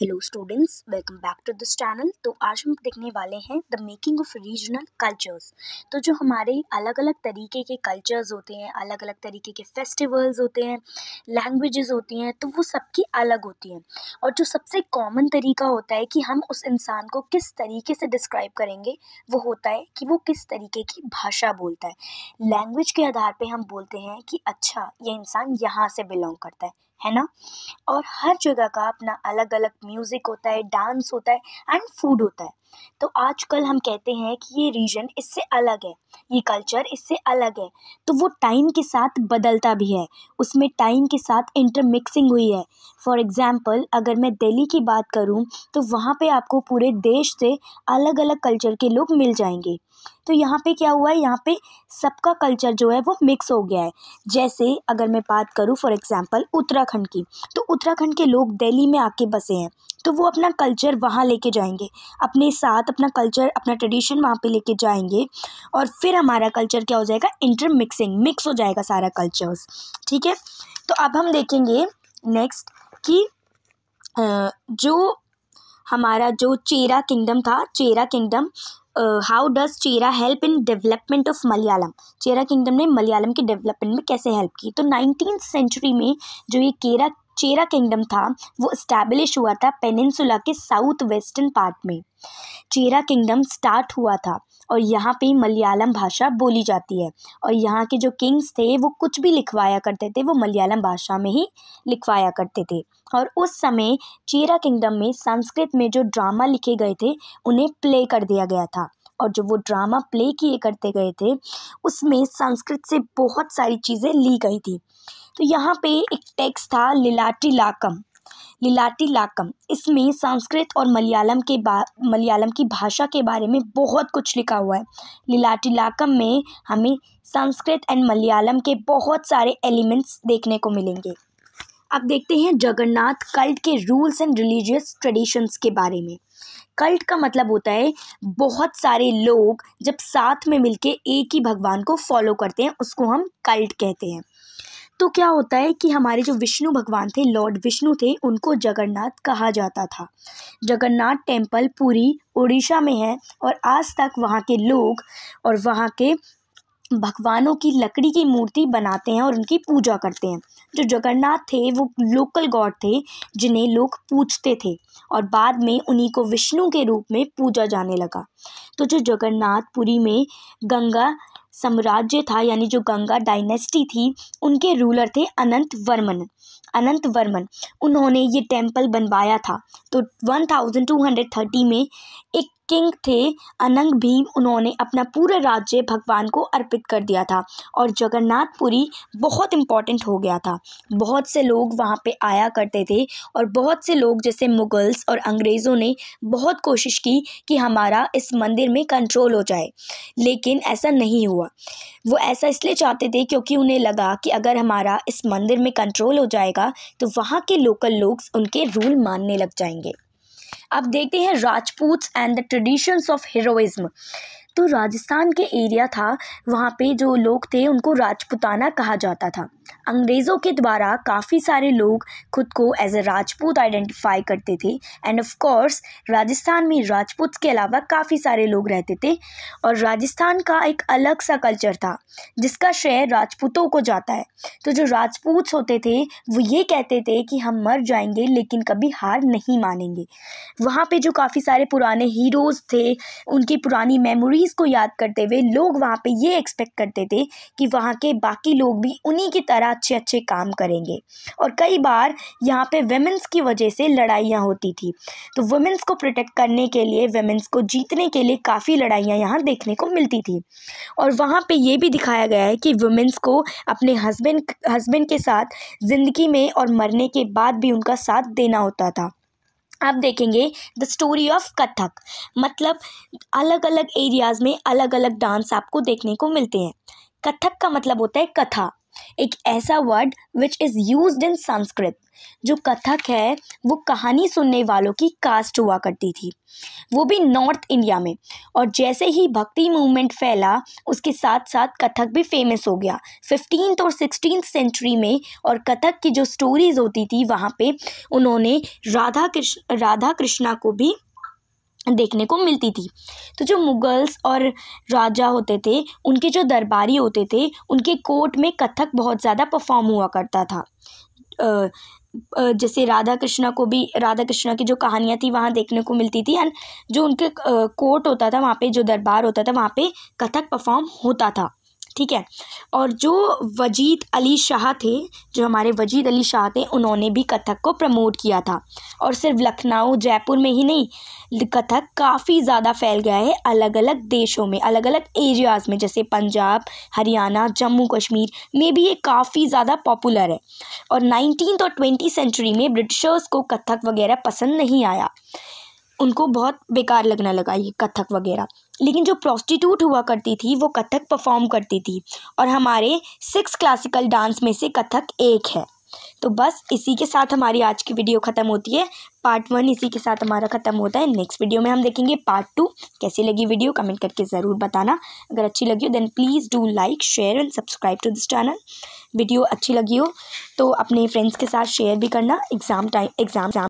hello students welcome back to this channel तो आज हम देखने वाले हैं the making of regional cultures तो जो हमारे अलग अलग तरीके के कल्चर्स होते हैं अलग अलग तरीके के फेस्टिवल्स होते हैं लैंग्वेजेस होती हैं तो वो सबकी अलग होती हैं और जो सबसे कॉमन तरीका होता है कि हम उस इंसान को किस तरीके से डिस्क्राइब करेंगे वो होता है कि वो किस तरीके की भाषा बोलता है लैंग्वेज के आधार पर हम बोलते हैं कि अच्छा ये इंसान यहाँ से बिलोंग करता है है ना और हर जगह का अपना अलग अलग म्यूज़िक होता है डांस होता है एंड फूड होता है तो आजकल हम कहते हैं कि ये रीजन इससे अलग है ये कल्चर इससे अलग है तो वो टाइम के साथ बदलता भी है उसमें टाइम के साथ इंटरमिक्सिंग हुई है फॉर एग्ज़ाम्पल अगर मैं दिल्ली की बात करूँ तो वहाँ पे आपको पूरे देश से अलग अलग कल्चर के लोग मिल जाएंगे तो यहाँ पे क्या हुआ है यहाँ पे सबका कल्चर जो है वो मिक्स हो गया है जैसे अगर मैं बात करूँ फॉर एग्ज़ाम्पल उत्तराखंड की तो उत्तराखंड के लोग दिल्ली में आके बसे हैं तो वो अपना कल्चर वहाँ लेके जाएंगे अपने साथ अपना कल्चर अपना ट्रेडिशन वहाँ पे लेके जाएंगे और फिर हमारा कल्चर क्या हो जाएगा इंटरमिक्सिंग मिक्स हो जाएगा सारा कल्चर्स ठीक है तो अब हम देखेंगे नेक्स्ट कि जो हमारा जो चेरा किंगडम था Chera kingdom how does Chera help in development of Malayalam Chera kingdom ने मलयालम के डेवलपमेंट में कैसे हेल्प की तो नाइनटीन सेंचुरी में जो ये केरा चेरा किंगडम था वो इस्टेब्लिश हुआ था पेनिनसुला के साउथ वेस्टर्न पार्ट में चेरा किंगडम स्टार्ट हुआ था और यहाँ पे मलयालम भाषा बोली जाती है और यहाँ के जो किंग्स थे वो कुछ भी लिखवाया करते थे वो मलयालम भाषा में ही लिखवाया करते थे और उस समय चेरा किंगडम में संस्कृत में जो ड्रामा लिखे गए थे उन्हें प्ले कर दिया गया था और जो वो ड्रामा प्ले किए करते गए थे उसमें संस्कृत से बहुत सारी चीज़ें ली गई थी तो यहाँ पे एक टेक्स्ट था लिलाटी लाकम लिलाटी लाकम इसमें संस्कृत और मलयालम के बा मलयालम की भाषा के बारे में बहुत कुछ लिखा हुआ है लिलाटी लाकम में हमें संस्कृत एंड मलयालम के बहुत सारे एलिमेंट्स देखने को मिलेंगे अब देखते हैं जगन्नाथ कल्ट के रूल्स एंड रिलीजियस ट्रेडिशंस के बारे में कल्ट का मतलब होता है बहुत सारे लोग जब साथ में मिलके एक ही भगवान को फॉलो करते हैं उसको हम कल्ट कहते हैं तो क्या होता है कि हमारे जो विष्णु भगवान थे लॉर्ड विष्णु थे उनको जगन्नाथ कहा जाता था जगन्नाथ टेम्पल पूरी उड़ीसा में है और आज तक वहाँ के लोग और वहाँ के भगवानों की लकड़ी की मूर्ति बनाते हैं और उनकी पूजा करते हैं जो जगन्नाथ थे वो लोकल गॉड थे जिन्हें लोग पूजते थे और बाद में उन्हीं को विष्णु के रूप में पूजा जाने लगा तो जो जगन्नाथपुरी में गंगा साम्राज्य था यानी जो गंगा डायनेस्टी थी उनके रूलर थे अनंत वर्मन अनंत वर्मन उन्होंने ये टेम्पल बनवाया था तो थर्टी में एक किंग थे अनंग भीम उन्होंने अपना पूरा राज्य भगवान को अर्पित कर दिया था और जगन्नाथपुरी बहुत इम्पॉर्टेंट हो गया था बहुत से लोग वहाँ पे आया करते थे और बहुत से लोग जैसे मुग़ल्स और अंग्रेज़ों ने बहुत कोशिश की कि हमारा इस मंदिर में कंट्रोल हो जाए लेकिन ऐसा नहीं हुआ वो ऐसा इसलिए चाहते थे क्योंकि उन्हें लगा कि अगर हमारा इस मंदिर में कंट्रोल हो जाएगा तो वहाँ के लोकल लोग उनके रूल मानने लग जाएंगे अब देखते हैं Rajput and the traditions of heroism तो राजस्थान के एरिया था वहाँ पे जो लोग थे उनको राजपूताना कहा जाता था अंग्रेज़ों के द्वारा काफ़ी सारे लोग खुद को एज अ राजपूत आइडेंटिफाई करते थे एंड ऑफ कोर्स राजस्थान में राजपूत के अलावा काफ़ी सारे लोग रहते थे और राजस्थान का एक अलग सा कल्चर था जिसका श्रेय राजपूतों को जाता है तो जो राजपूत होते थे वो ये कहते थे कि हम मर जाएंगे लेकिन कभी हार नहीं मानेंगे वहाँ पर जो काफ़ी सारे पुराने हीरोज़ थे उनकी पुरानी मेमोरीज़ को याद करते हुए लोग वहाँ पर ये एक्सपेक्ट करते थे कि वहाँ के बाकी लोग भी उन्हीं की तरह तरह अच्छे अच्छे काम करेंगे और कई बार यहाँ पे वेमेंस की वजह से लड़ाइयाँ होती थी तो वुमेंस को प्रोटेक्ट करने के लिए वेमेंस को जीतने के लिए काफ़ी लड़ाइयाँ यहाँ देखने को मिलती थी और वहाँ पर यह भी दिखाया गया है कि वुमेंस को अपने हस्बैंड हस्बैंड के साथ ज़िंदगी में और मरने के बाद भी उनका साथ देना होता था आप देखेंगे द स्टोरी ऑफ कथक मतलब अलग अलग एरियाज़ में अलग अलग डांस आपको देखने को मिलते हैं कथक का मतलब होता है कथा एक ऐसा word which is used in Sanskrit जो कथक है वो कहानी सुनने वालों की कास्ट हुआ करती थी वो भी नॉर्थ इंडिया में और जैसे ही भक्ति मूवमेंट फैला उसके साथ साथ कथक भी फेमस हो गया फिफ्टीन और सिक्सटीन सेंचुरी में और कथक की जो स्टोरीज होती थी वहाँ पे उन्होंने राधा कृष्ण राधा कृष्णा को भी देखने को मिलती थी तो जो मुग़ल्स और राजा होते थे उनके जो दरबारी होते थे उनके कोर्ट में कथक बहुत ज़्यादा परफॉर्म हुआ करता था जैसे राधा कृष्णा को भी राधा कृष्णा की जो कहानियाँ थी वहाँ देखने को मिलती थी एंड जो उनके कोर्ट होता था वहाँ पे जो दरबार होता था वहाँ पे कथक परफॉर्म होता था ठीक है और जो वजीद अली शाह थे जो हमारे वजीद अली शाह थे उन्होंने भी कथक को प्रमोट किया था और सिर्फ लखनऊ जयपुर में ही नहीं कथक काफ़ी ज़्यादा फैल गया है अलग अलग देशों में अलग अलग एरियाज़ में जैसे पंजाब हरियाणा जम्मू कश्मीर में भी ये काफ़ी ज़्यादा पॉपुलर है और नाइनटीन और ट्वेंटी सेंचुरी में ब्रिटिशर्स को कथक वगैरह पसंद नहीं आया उनको बहुत बेकार लगने लगा ये कथक वगैरह लेकिन जो प्रॉस्टिट्यूट हुआ करती थी वो कथक परफॉर्म करती थी और हमारे सिक्स क्लासिकल डांस में से कथक एक है तो बस इसी के साथ हमारी आज की वीडियो ख़त्म होती है पार्ट वन इसी के साथ हमारा ख़त्म होता है नेक्स्ट वीडियो में हम देखेंगे पार्ट टू कैसी लगी वीडियो कमेंट करके ज़रूर बताना अगर अच्छी लगी हो then please do like share and subscribe to this channel video अच्छी लगी हो तो अपने फ्रेंड्स के साथ शेयर भी करना एग्ज़ाम टाइम एग्ज़ाम